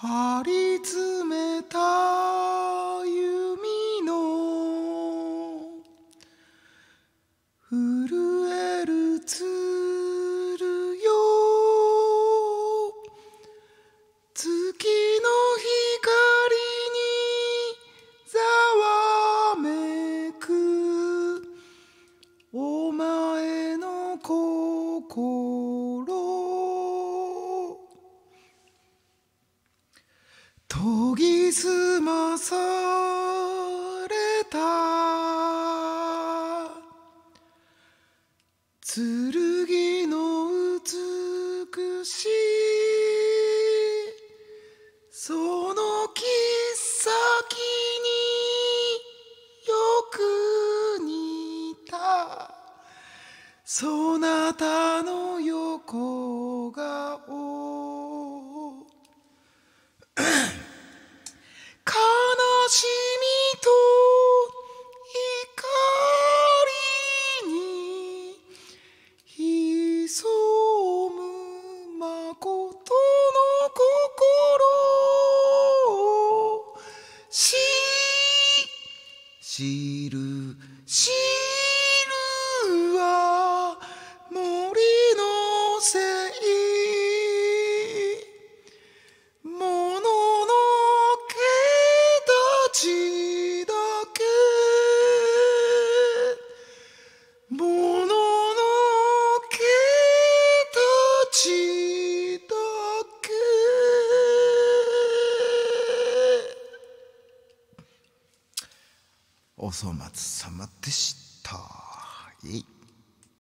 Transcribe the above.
張り詰めた弓の震えるつるよ月の光にざわめくお前の心研ぎ澄まされた剣の美しいその切っ先によく似たそなたの横ししるしるは森のせいもののけたちお粗末様でした。